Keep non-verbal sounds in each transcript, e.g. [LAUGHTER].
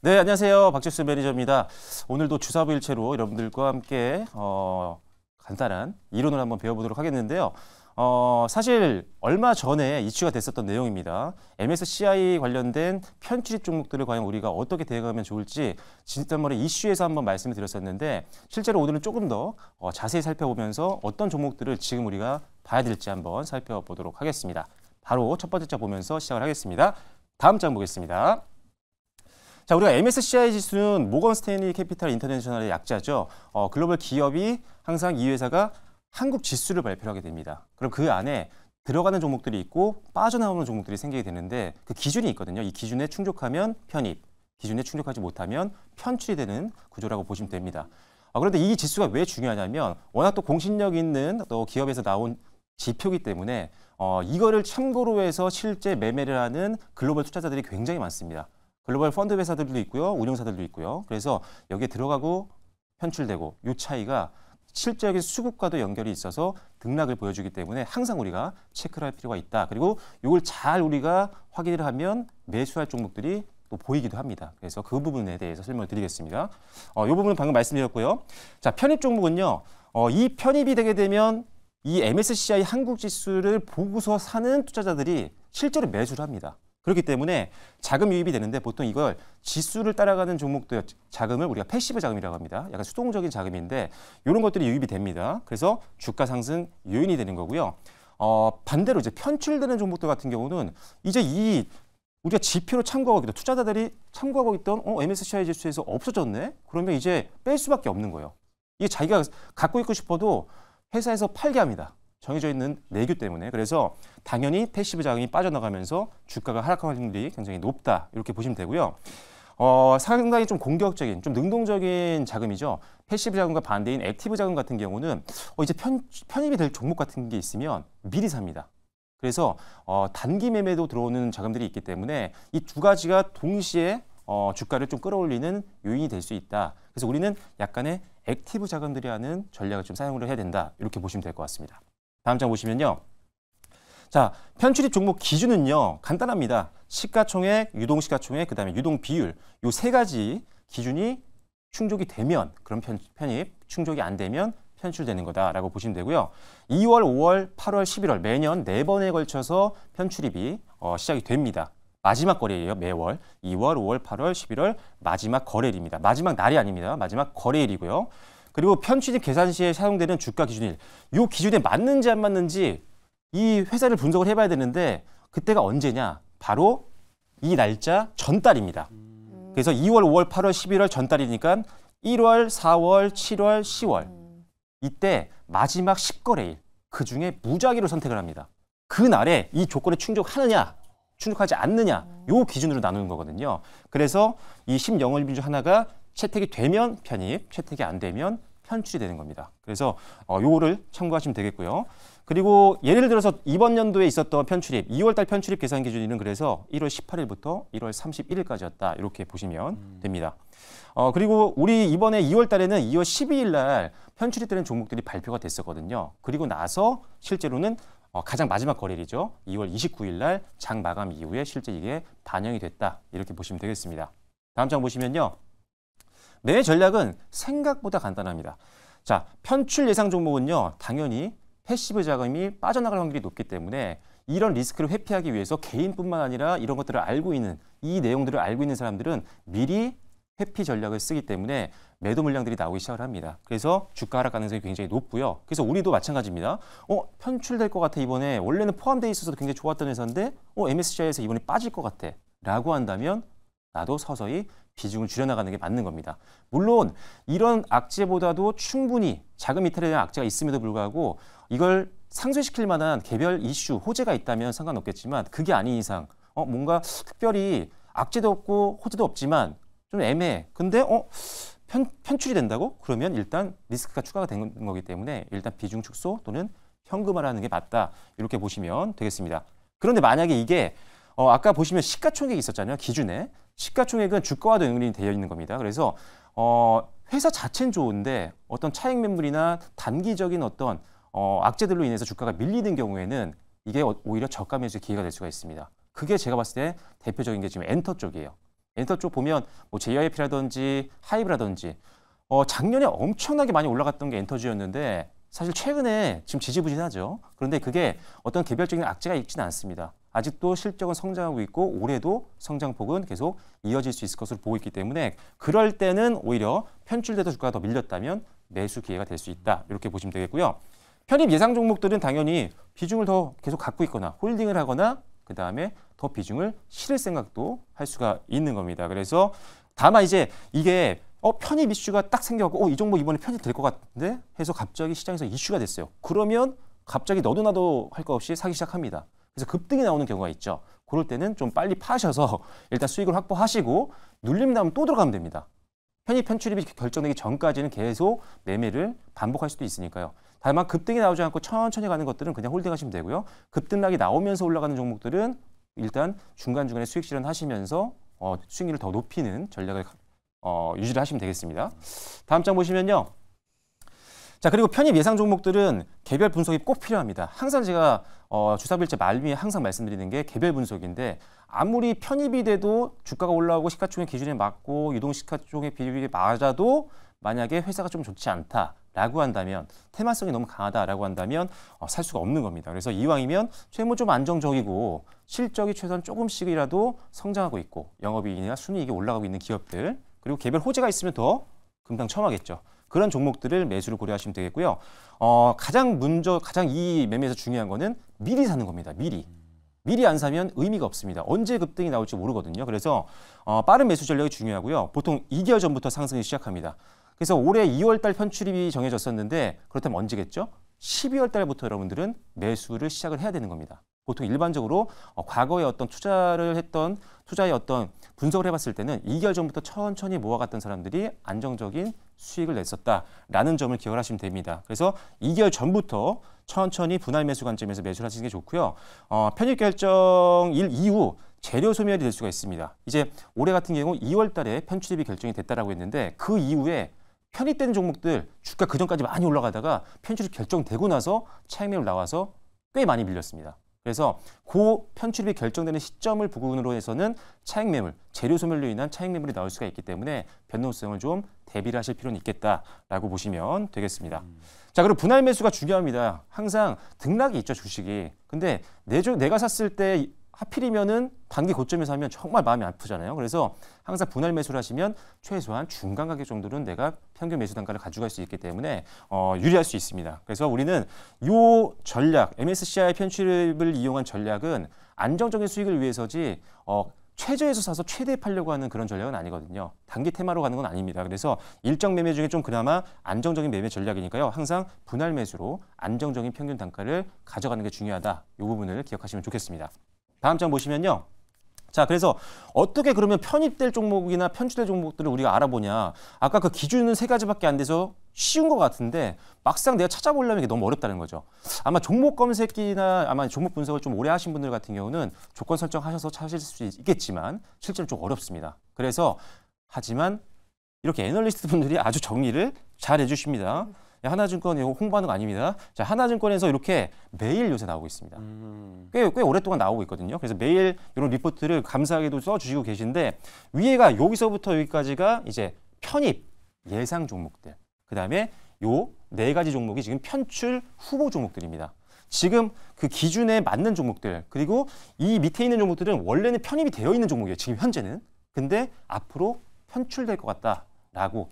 네, 안녕하세요. 박지수 매니저입니다. 오늘도 주사부일체로 여러분들과 함께 어, 간단한 이론을 한번 배워보도록 하겠는데요. 어, 사실 얼마 전에 이슈가 됐었던 내용입니다. MSCI 관련된 편출입 종목들을 과연 우리가 어떻게 대응하면 좋을지 지난번에 이슈에서 한번 말씀을 드렸었는데 실제로 오늘은 조금 더 어, 자세히 살펴보면서 어떤 종목들을 지금 우리가 봐야 될지 한번 살펴보도록 하겠습니다. 바로 첫 번째 장 보면서 시작을 하겠습니다. 다음 장 보겠습니다. 자, 우리가 MSCI 지수는 모건 스탠리 캐피탈 인터내셔널의 약자죠. 어, 글로벌 기업이 항상 이 회사가 한국 지수를 발표하게 됩니다. 그럼 그 안에 들어가는 종목들이 있고 빠져나오는 종목들이 생기게 되는데 그 기준이 있거든요. 이 기준에 충족하면 편입, 기준에 충족하지 못하면 편출이 되는 구조라고 보시면 됩니다. 어, 그런데 이 지수가 왜 중요하냐면 워낙 또 공신력 있는 또 기업에서 나온 지표이기 때문에 어, 이거를 참고로 해서 실제 매매를 하는 글로벌 투자자들이 굉장히 많습니다. 글로벌 펀드 회사들도 있고요. 운영사들도 있고요. 그래서 여기에 들어가고 편출되고요 차이가 실제적인 수급과도 연결이 있어서 등락을 보여주기 때문에 항상 우리가 체크를 할 필요가 있다. 그리고 이걸 잘 우리가 확인을 하면 매수할 종목들이 또 보이기도 합니다. 그래서 그 부분에 대해서 설명을 드리겠습니다. 어, 이 부분은 방금 말씀드렸고요. 자, 편입 종목은요. 어, 이 편입이 되게 되면 이 MSCI 한국 지수를 보고서 사는 투자자들이 실제로 매수를 합니다. 그렇기 때문에 자금 유입이 되는데 보통 이걸 지수를 따라가는 종목도 자금을 우리가 패시브 자금이라고 합니다. 약간 수동적인 자금인데 이런 것들이 유입이 됩니다. 그래서 주가 상승 요인이 되는 거고요. 어, 반대로 이제 편출되는 종목들 같은 경우는 이제 이 우리가 지표로 참고하고 있던 투자자들이 참고하고 있던 어, MSCI 지수에서 없어졌네? 그러면 이제 뺄 수밖에 없는 거예요. 이게 자기가 갖고 있고 싶어도 회사에서 팔게 합니다. 정해져 있는 내규 때문에 그래서 당연히 패시브 자금이 빠져나가면서 주가가 하락할 확률이 굉장히 높다 이렇게 보시면 되고요. 어, 상당히 좀 공격적인, 좀 능동적인 자금이죠. 패시브 자금과 반대인 액티브 자금 같은 경우는 어, 이제 편, 편입이 될 종목 같은 게 있으면 미리 삽니다. 그래서 어, 단기 매매도 들어오는 자금들이 있기 때문에 이 두 가지가 동시에 어, 주가를 좀 끌어올리는 요인이 될 수 있다. 그래서 우리는 약간의 액티브 자금들이 하는 전략을 좀 사용을 해야 된다. 이렇게 보시면 될 것 같습니다. 다음 장 보시면요. 자, 편출입 종목 기준은요. 간단합니다. 시가총액, 유동시가총액, 그다음에 유동비율 요 세 가지 기준이 충족이 되면 그럼 편, 편입, 충족이 안 되면 편출되는 거다라고 보시면 되고요. 2월, 5월, 8월, 11월 매년 네번에 걸쳐서 편출입이 어, 시작이 됩니다. 마지막 거래일이에요. 매월 2월, 5월, 8월, 11월 마지막 거래일입니다. 마지막 날이 아닙니다. 마지막 거래일이고요. 그리고 편취지 계산 시에 사용되는 주가 기준일. 이 기준에 맞는지 안 맞는지 이 회사를 분석을 해봐야 되는데 그때가 언제냐? 바로 이 날짜 전달입니다. 그래서 2월, 5월, 8월, 11월 전달이니까 1월, 4월, 7월, 10월 이때 마지막 10거래일 그 중에 무작위로 선택을 합니다. 그 날에 이 조건에 충족하느냐 충족하지 않느냐 요 기준으로 나누는 거거든요. 그래서 이 10영업일 중 하나가 채택이 되면 편입, 채택이 안 되면 현출이 되는 겁니다. 그래서 어, 요거를 참고하시면 되겠고요. 그리고 예를 들어서 이번 연도에 있었던 편출입, 2월달 편출입 계산 기준일은 그래서 1월 18일부터 1월 31일까지였다 이렇게 보시면 음. 됩니다. 어, 그리고 우리 이번에 2월 달에는 2월 12일 날 편출이 되는 종목들이 발표가 됐었거든요. 그리고 나서 실제로는 어, 가장 마지막 거래일이죠. 2월 29일 날장 마감 이후에 실제 이게 반영이 됐다. 이렇게 보시면 되겠습니다. 다음 장 보시면요. 매 전략은 생각보다 간단합니다. 자, 편출 예상 종목은요, 당연히 패시브 자금이 빠져나갈 확률이 높기 때문에 이런 리스크를 회피하기 위해서 개인뿐만 아니라 이런 것들을 알고 있는 이 내용들을 알고 있는 사람들은 미리 회피 전략을 쓰기 때문에 매도 물량들이 나오기 시작을 합니다. 그래서 주가 하락 가능성이 굉장히 높고요. 그래서 우리도 마찬가지입니다. 어, 편출될 것 같아 이번에 원래는 포함되어 있어서 굉장히 좋았던 회사인데 어, MSCI에서 이번에 빠질 것 같아 라고 한다면 나도 서서히 비중을 줄여나가는 게 맞는 겁니다. 물론 이런 악재보다도 충분히 자금 이탈에 대한 악재가 있음에도 불구하고 이걸 상쇄시킬 만한 개별 이슈, 호재가 있다면 상관없겠지만 그게 아닌 이상 어, 뭔가 특별히 악재도 없고 호재도 없지만 좀 애매해. 근데 어 편, 편출이 된다고? 그러면 일단 리스크가 추가가 된 거기 때문에 일단 비중 축소 또는 현금화라는 게 맞다. 이렇게 보시면 되겠습니다. 그런데 만약에 이게 어, 아까 보시면 시가총액이 있었잖아요. 기준에. 시가총액은 주가와도 연결이 되어 있는 겁니다. 그래서 어, 회사 자체는 좋은데 어떤 차익 매물이나 단기적인 어떤 어, 악재들로 인해서 주가가 밀리는 경우에는 이게 어, 오히려 저가 매수 기회가 될 수가 있습니다. 그게 제가 봤을 때 대표적인 게 지금 엔터 쪽이에요. 엔터 쪽 보면 뭐 j i p 라든지 하이브라든지 어, 작년에 엄청나게 많이 올라갔던 게엔터주였는데 사실 최근에 지금 지지부진하죠. 그런데 그게 어떤 개별적인 악재가 있지는 않습니다. 아직도 실적은 성장하고 있고 올해도 성장폭은 계속 이어질 수 있을 것으로 보고 있기 때문에 그럴 때는 오히려 편출돼도 주가가 더 밀렸다면 매수 기회가 될 수 있다. 이렇게 보시면 되겠고요. 편입 예상 종목들은 당연히 비중을 더 계속 갖고 있거나 홀딩을 하거나 그 다음에 더 비중을 실을 생각도 할 수가 있는 겁니다. 그래서 다만 이제 이게 어, 편입 이슈가 딱 생겨갖고 어, 이 종목 이번에 편입 될 것 같은데 해서 갑자기 시장에서 이슈가 됐어요. 그러면 갑자기 너도 나도 할 것 없이 사기 시작합니다. 그래서 급등이 나오는 경우가 있죠. 그럴 때는 좀 빨리 파셔서 [LAUGHS] 일단 수익을 확보하시고 눌림 나면 또 들어가면 됩니다. 편입 편출입이 결정되기 전까지는 계속 매매를 반복할 수도 있으니까요. 다만 급등이 나오지 않고 천천히 가는 것들은 그냥 홀딩하시면 되고요. 급등락이 나오면서 올라가는 종목들은 일단 중간중간에 수익 실현하시면서 어, 수익률을 더 높이는 전략을 어, 유지를 하시면 되겠습니다. 다음 장 보시면요. 자 그리고 편입 예상 종목들은 개별 분석이 꼭 필요합니다. 항상 제가 어, 주사빌제 말미에 항상 말씀드리는 게 개별 분석인데 아무리 편입이 돼도 주가가 올라오고 시가총액 기준에 맞고 유동 시가총액 비율이 맞아도 만약에 회사가 좀 좋지 않다. 라고 한다면 테마성이 너무 강하다라고 한다면 어, 살 수가 없는 겁니다. 그래서 이왕이면 채무 좀 안정적이고 실적이 최소한 조금씩이라도 성장하고 있고 영업이익이나 순이익이 올라가고 있는 기업들 그리고 개별 호재가 있으면 더금상첨하겠죠 그런 종목들을 매수를 고려하시면 되겠고요. 어, 가장 먼저 가장 이 매매에서 중요한 거는 미리 사는 겁니다. 미리. 미리 안 사면 의미가 없습니다. 언제 급등이 나올지 모르거든요. 그래서 어, 빠른 매수 전략이 중요하고요. 보통 2개월 전부터 상승이 시작합니다. 그래서 올해 2월 달 편출입이 정해졌었는데 그렇다면 언제겠죠? 12월 달부터 여러분들은 매수를 시작을 해야 되는 겁니다. 보통 일반적으로 어, 과거에 어떤 투자를 했던 투자의 어떤 분석을 해봤을 때는 2개월 전부터 천천히 모아갔던 사람들이 안정적인 수익을 냈었다라는 점을 기억하시면 을 됩니다. 그래서 2개월 전부터 천천히 분할 매수 관점에서 매수를 하시는 게 좋고요. 어, 편입 결정일 이후 재료 소멸이 될 수가 있습니다. 이제 올해 같은 경우 2월 달에 편출입이 결정이 됐다라고 했는데 그 이후에 편입되는 종목들 주가 그 전까지 많이 올라가다가 편출입 결정되고 나서 차익매물 나와서 꽤 많이 밀렸습니다. 그래서 고 편출입이 결정되는 시점을 부분으로 해서는 차익 매물, 재료 소멸로 인한 차익 매물이 나올 수가 있기 때문에 변동성을 좀 대비를 하실 필요는 있겠다라고 보시면 되겠습니다. 음. 자, 그리고 분할 매수가 중요합니다. 항상 등락이 있죠, 주식이. 근데 내 주, 내가 샀을 때 하필이면은 단기 고점에서 하면 정말 마음이 아프잖아요. 그래서 항상 분할 매수를 하시면 최소한 중간 가격 정도는 내가 평균 매수 단가를 가져갈 수 있기 때문에 어, 유리할 수 있습니다. 그래서 우리는 요 전략, MSCI 편취를 이용한 전략은 안정적인 수익을 위해서지 어, 최저에서 사서 최대에 팔려고 하는 그런 전략은 아니거든요. 단기 테마로 가는 건 아닙니다. 그래서 일정 매매 중에 좀 그나마 안정적인 매매 전략이니까요. 항상 분할 매수로 안정적인 평균 단가를 가져가는 게 중요하다. 이 부분을 기억하시면 좋겠습니다. 다음 장 보시면요. 자, 그래서 어떻게 그러면 편입될 종목이나 편취될 종목들을 우리가 알아보냐. 아까 그 기준은 세 가지밖에 안 돼서 쉬운 것 같은데 막상 내가 찾아보려면 이게 너무 어렵다는 거죠. 아마 종목 검색기나 아마 종목 분석을 좀 오래 하신 분들 같은 경우는 조건 설정하셔서 찾으실 수 있겠지만 실제로 좀 어렵습니다. 그래서 하지만 이렇게 애널리스트 분들이 아주 정리를 잘 해주십니다. 예, 하나증권 이 홍보하는 거 아닙니다. 자, 하나증권에서 이렇게 매일 요새 나오고 있습니다. 음. 꽤, 꽤 오랫동안 나오고 있거든요. 그래서 매일 이런 리포트를 감사하게도 써주시고 계신데 위에가 여기서부터 여기까지가 이제 편입 예상 종목들. 그 다음에 요 네 가지 종목이 지금 편출 후보 종목들입니다. 지금 그 기준에 맞는 종목들 그리고 이 밑에 있는 종목들은 원래는 편입이 되어 있는 종목이에요. 지금 현재는. 근데 앞으로 편출될 것 같다. 라고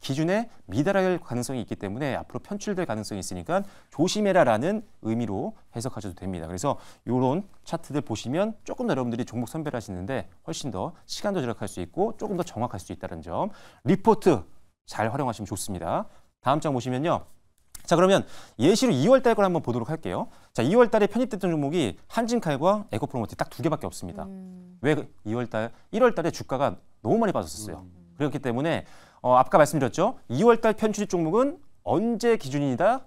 기준에 미달할 가능성이 있기 때문에 앞으로 편출될 가능성이 있으니까 조심해라라는 의미로 해석하셔도 됩니다. 그래서 이런 차트들 보시면 조금 더 여러분들이 종목 선별하시는데 훨씬 더 시간도 절약할 수 있고 조금 더 정확할 수 있다는 점 리포트 잘 활용하시면 좋습니다. 다음 장 보시면요. 자 그러면 예시로 2월 달 걸 한번 보도록 할게요. 자 2월 달에 편입됐던 종목이 한진칼과 에코프로모티 딱 두 개밖에 없습니다. 음. 왜 2월 그 달, 1월 달에 주가가 너무 많이 빠졌었어요. 음. 그렇기 때문에 어, 아까 말씀드렸죠. 2월달 편출입 종목은 언제 기준이다?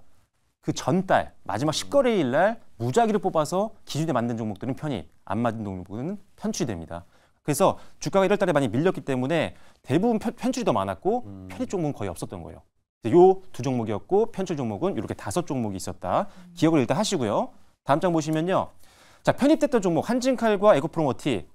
그 전달 마지막 10거래일 날 무작위로 뽑아서 기준에 맞는 종목들은 편입, 안 맞는 종목은 들편취 됩니다. 그래서 주가가 1월 달에 많이 밀렸기 때문에 대부분 편, 출이더 많았고 음. 편입 종목은 거의 없었던 거예요. 요 두 종목이었고 편출 종목은 이렇게 다섯 종목이 있었다. 음. 기억을 일단 하시고요. 다음 장 보시면요. 자, 편입됐던 종목 한진칼과 에코프로모티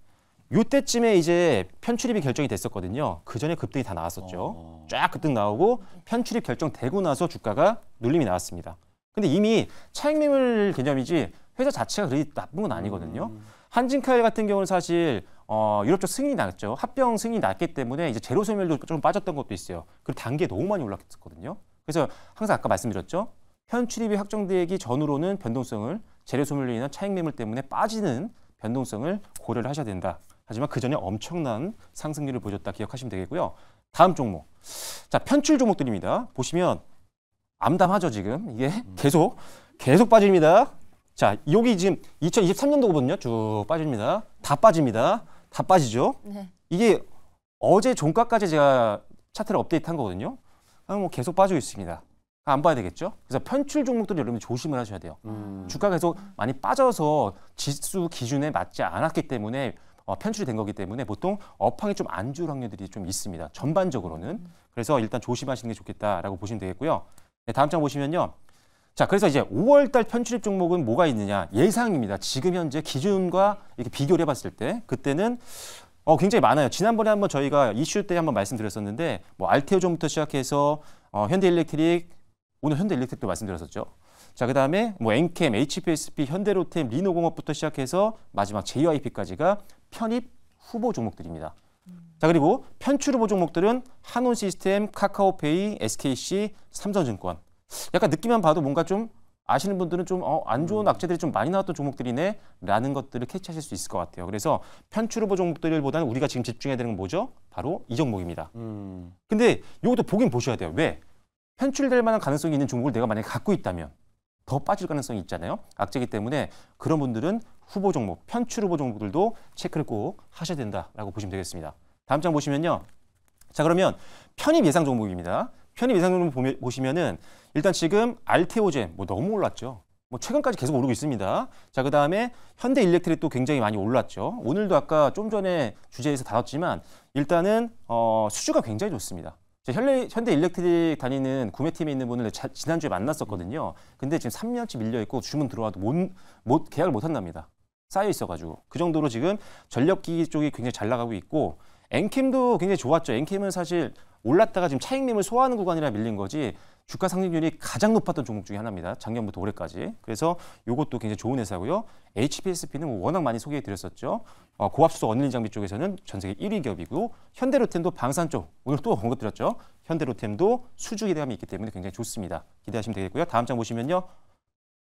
요때쯤에 이제 편출입이 결정이 됐었거든요. 그 전에 급등이 다 나왔었죠. 어... 쫙 급등 나오고 편출입 결정되고 나서 주가가 눌림이 나왔습니다. 근데 이미 차익매물 개념이지 회사 자체가 그리 나쁜 건 아니거든요. 음... 한진칼 카 같은 경우는 사실 어, 유럽 쪽 승인이 났죠. 합병 승인이 났기 때문에 이제 제로 소멸도 좀 빠졌던 것도 있어요. 그리고 단계 너무 많이 올랐거든요 그래서 항상 아까 말씀드렸죠. 현출입이 확정되기 전으로는 변동성을 재료 소멸로 인한 차익 매물 때문에 빠지는 변동성을 고려를 하셔야 된다. 하지만 그 전에 엄청난 상승률을 보여다 기억하시면 되겠고요. 다음 종목. 자, 편출 종목들입니다. 보시면 암담하죠, 지금. 이게 음. 계속 계속 빠집니다. 자, 여기 지금 2023년도거든요. 쭉 빠집니다. 다 빠집니다. 다 빠지죠. 네. 이게 어제 종가까지 제가 차트를 업데이트한 거거든요. 그럼 뭐 계속 빠져 있습니다. 안 봐야 되겠죠? 그래서 편출 종목들 여러분 조심을 하셔야 돼요. 음. 주가가 계속 많이 빠져서 지수 기준에 맞지 않았기 때문에 어, 편출이 된 거기 때문에 보통 업황이 좀안 좋을 확률들이 좀 있습니다. 전반적으로는. 그래서 일단 조심하시는 게 좋겠다라고 보시면 되겠고요. 네, 다음 장 보시면요. 자, 그래서 이제 5월달 편출입 종목은 뭐가 있느냐? 예상입니다. 지금 현재 기준과 이렇게 비교를 해봤을 때 그때는 어, 굉장히 많아요. 지난번에 한번 저희가 이슈 때 한번 말씀드렸었는데 뭐 알테오존부터 시작해서 어, 현대일렉트릭 오늘 현대일렉트릭도 말씀드렸었죠. 자, 그다음에 뭐 엔캠, HPSP, 현대로템, 리노공업부터 시작해서 마지막 JYP까지가 편입 후보 종목들입니다. 자, 그리고 편출 후보 종목들은 한온 시스템, 카카오페이, SKC, 삼성증권. 약간 느낌만 봐도 뭔가 좀 아시는 분들은 좀안 어, 좋은 음. 악재들이 좀 많이 나왔던 종목들이네 라는 것들을 캐치하실 수 있을 것 같아요. 그래서 편출 후보 종목들보다는 우리가 지금 집중해야 되는 건 뭐죠? 바로 이 종목입니다. 음. 근데 이것도 보긴 보셔야 돼요. 왜? 편출될 만한 가능성이 있는 종목을 내가 만약에 갖고 있다면 더 빠질 가능성이 있잖아요. 악재기 때문에 그런 분들은 후보 종목, 편출 후보 종목들도 체크를 꼭 하셔야 된다라고 보시면 되겠습니다. 다음 장 보시면요. 자 그러면 편입 예상 종목입니다. 편입 예상 종목 보시면은 일단 지금 알테오젠 뭐 너무 올랐죠. 뭐 최근까지 계속 오르고 있습니다. 자, 그 다음에 현대 일렉트릭 도 굉장히 많이 올랐죠. 오늘도 아까 좀 전에 주제에서 다뤘지만 일단은 어, 수주가 굉장히 좋습니다. 현대, 현대 일렉트릭 다니는 구매팀에 있는 분을 자, 지난주에 만났었거든요. 근데 지금 3년째 밀려 있고 주문 들어와도 못, 못 계약을 못 한답니다. 쌓여 있어가지고 그 정도로 지금 전력기기 쪽이 굉장히 잘 나가고 있고 엔캠도 굉장히 좋았죠. 엔캠은 사실 올랐다가 지금 차익림을 소화하는 구간이라 밀린 거지 주가 상승률이 가장 높았던 종목 중에 하나입니다. 작년부터 올해까지. 그래서 이것도 굉장히 좋은 회사고요. HPSP는 워낙 많이 소개해 드렸었죠. 어, 고압수소 원인 장비 쪽에서는 전 세계 1위 기업이고 현대로템도 방산 쪽 오늘 또 언급드렸죠. 현대로템도 수주 기대감이 있기 때문에 굉장히 좋습니다. 기대하시면 되겠고요. 다음 장 보시면요.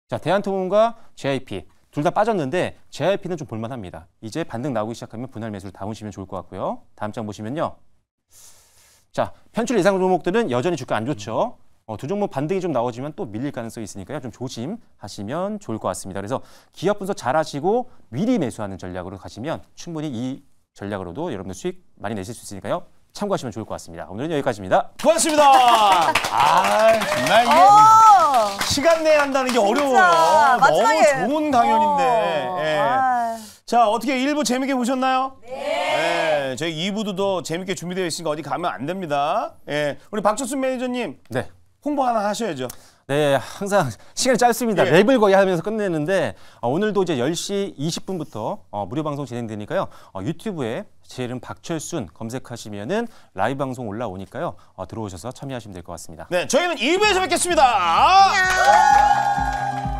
자, 대한통운과 JIP 둘 다 빠졌는데 JIP는 좀 볼만합니다. 이제 반등 나오기 시작하면 분할 매수를 다운시면 좋을 것 같고요. 다음 장 보시면요. 자, 편출 예상 종목들은 여전히 주가 안 좋죠. 어, 두 종목 반등이 좀 나오지만 또 밀릴 가능성이 있으니까요. 좀 조심하시면 좋을 것 같습니다. 그래서 기업 분석 잘 하시고 미리 매수하는 전략으로 가시면 충분히 이 전략으로도 여러분들 수익 많이 내실 수 있으니까요. 참고하시면 좋을 것 같습니다. 오늘은 여기까지입니다. 고맙습니다. 아, 정말 이게 어! 시간 내에 한다는 게 어려워요. 마지막에. 너무 좋은 강연인데. 어, 예. 자, 어떻게 1부 재밌게 보셨나요? 네. 예, 저희 2부도 더 재밌게 준비되어 있으니까 어디 가면 안 됩니다. 예. 우리 박철순 매니저님. 네. 홍보 하나 하셔야죠. 네, 항상 시간이 짧습니다. 예. 랩을 거의 하면서 끝내는데 어, 오늘도 이제 10시 20분부터 어, 무료 방송 진행되니까요. 어, 유튜브에 제 이름 박철순 검색하시면은 라이브 방송 올라오니까요. 어, 들어오셔서 참여하시면 될 것 같습니다. 네, 저희는 2부에서 뵙겠습니다.